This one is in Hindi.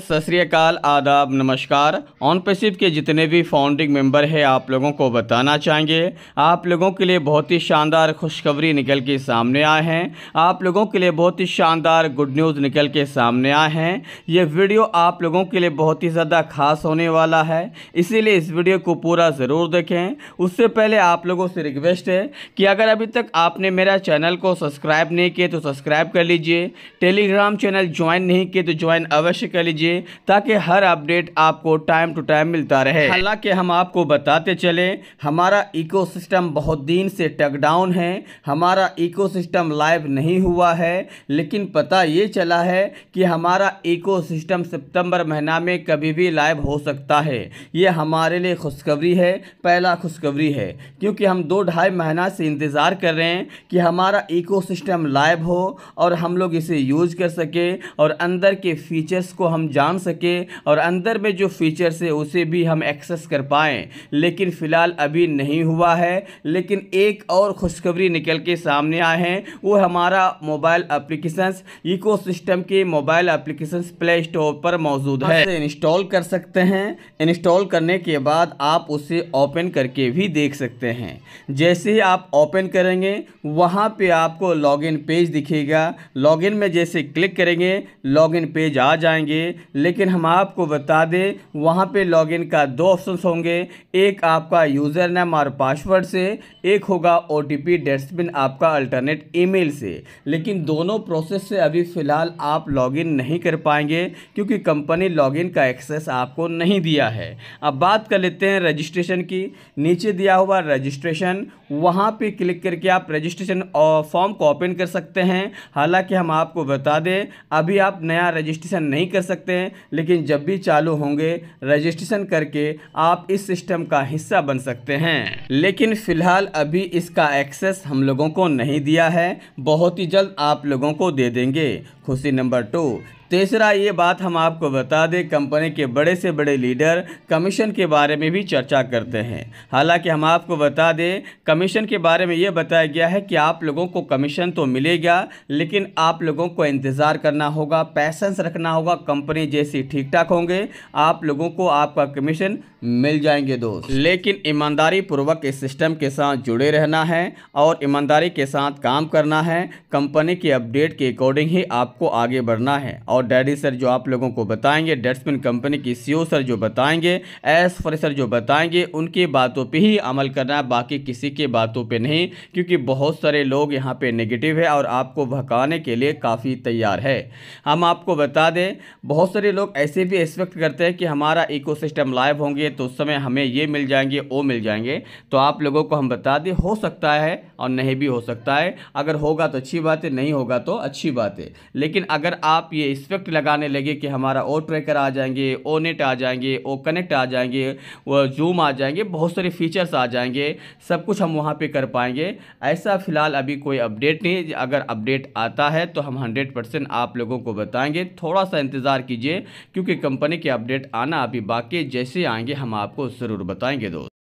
सत श्रीकाल आदाब नमस्कार ऑन पेसिफ के जितने भी फाउंडिंग मेंबर हैं आप लोगों को बताना चाहेंगे आप लोगों के लिए बहुत ही शानदार खुशखबरी निकल के सामने आए हैं आप लोगों के लिए बहुत ही शानदार गुड न्यूज़ निकल के सामने आए हैं ये वीडियो आप लोगों के लिए बहुत ही ज़्यादा खास होने वाला है इसीलिए इस वीडियो को पूरा ज़रूर देखें उससे पहले आप लोगों से रिक्वेस्ट है कि अगर अभी तक आपने मेरा चैनल को सब्सक्राइब नहीं किया तो सब्सक्राइब कर लीजिए टेलीग्राम चैनल ज्वाइन नहीं किए तो ज्वाइन अवश्य कर लीजिए कीजिए ताकि हर अपडेट आपको टाइम टू टाइम मिलता रहे हालांकि हम आपको बताते चले हमारा इकोसिस्टम बहुत दिन से टकडाउन है हमारा इकोसिस्टम लाइव नहीं हुआ है लेकिन पता ये चला है कि हमारा इकोसिस्टम सितंबर महीना में कभी भी लाइव हो सकता है ये हमारे लिए खुशखबरी है पहला खुशखबरी है क्योंकि हम दो ढाई महीना से इंतज़ार कर रहे हैं कि हमारा सिस्टम लाइव हो और हम लोग इसे यूज कर सकें और अंदर के फीचर्स को हम हम जान सकें और अंदर में जो फीचर्स है उसे भी हम एक्सेस कर पाएँ लेकिन फ़िलहाल अभी नहीं हुआ है लेकिन एक और खुशखबरी निकल के सामने आए हैं वो हमारा मोबाइल अप्लीकेशंस इकोसिस्टम के मोबाइल अप्लीकेशंस प्ले स्टोर पर मौजूद है हाँ, इंस्टॉल कर सकते हैं इंस्टॉल करने के बाद आप उसे ओपन करके भी देख सकते हैं जैसे ही आप ओपन करेंगे वहाँ पे आपको लॉगिन पेज दिखेगा लॉगिन में जैसे क्लिक करेंगे लॉगिन पेज आ जाएंगे लेकिन हम आपको बता दें वहाँ पे लॉगिन का दो ऑप्शन होंगे एक आपका यूज़र नेम और पासवर्ड से एक होगा ओ टी पी डेस्टबिन आपका अल्टरनेट ईमेल से लेकिन दोनों प्रोसेस से अभी फ़िलहाल आप लॉगिन नहीं कर पाएंगे क्योंकि कंपनी लॉगिन का एक्सेस आपको नहीं दिया है अब बात कर लेते हैं रजिस्ट्रेशन की नीचे दिया हुआ रजिस्ट्रेशन वहाँ पर क्लिक करके आप रजिस्ट्रेशन फॉर्म को ओपन कर सकते हैं हालांकि हम आपको बता दें अभी आप नया रजिस्ट्रेशन नहीं कर सकते सकते हैं लेकिन जब भी चालू होंगे रजिस्ट्रेशन करके आप इस सिस्टम का हिस्सा बन सकते हैं लेकिन फ़िलहाल अभी इसका एक्सेस हम लोगों को नहीं दिया है बहुत ही जल्द आप लोगों को दे देंगे खुशी नंबर टू तीसरा ये बात हम आपको बता दें कंपनी के बड़े से बड़े लीडर कमीशन के बारे में भी चर्चा करते हैं हालांकि हम आपको बता दें कमीशन के बारे में ये बताया गया है कि आप लोगों को कमीशन तो मिलेगा लेकिन आप लोगों को इंतज़ार करना होगा पैसेंस रखना होगा कंपनी जैसी ठीक ठाक होंगे आप लोगों को आपका कमीशन मिल जाएंगे दोस्त लेकिन ईमानदारी पूर्वक इस सिस्टम के साथ जुड़े रहना है और ईमानदारी के साथ काम करना है कंपनी के अपडेट के अकॉर्डिंग ही आपको आगे बढ़ना है और और डैडी सर जो आप लोगों को बताएंगे डेट्समैन कंपनी की सीईओ e सर जो बताएंगे एस सर जो बताएंगे उनकी बातों पे ही अमल करना है बाकी किसी की बातों पे नहीं क्योंकि बहुत सारे लोग यहाँ पे नेगेटिव है और आपको भकाने के लिए काफ़ी तैयार है हम आपको बता दें बहुत सारे लोग ऐसे भी एक्सपेक्ट करते हैं कि हमारा इकोसिस्टम लाइव होंगे तो उस समय हमें ये मिल जाएंगे वो मिल जाएंगे तो आप लोगों को हम बता दें हो सकता है और नहीं भी हो सकता है अगर होगा तो अच्छी बात है नहीं होगा तो अच्छी बात है लेकिन अगर आप ये इस एक्सपेक्ट लगाने लगे कि हमारा ओ ट्रैकर आ जाएंगे ओ नेट आ जाएंगे ओ कनेक्ट आ जाएंगे वो जूम आ जाएंगे बहुत सारे फीचर्स आ जाएंगे सब कुछ हम वहाँ पे कर पाएंगे ऐसा फ़िलहाल अभी कोई अपडेट नहीं अगर अपडेट आता है तो हम हंड्रेड परसेंट आप लोगों को बताएंगे थोड़ा सा इंतज़ार कीजिए क्योंकि कंपनी के अपडेट आना अभी बाकी जैसे आएंगे हम आपको ज़रूर बताएंगे दोस्त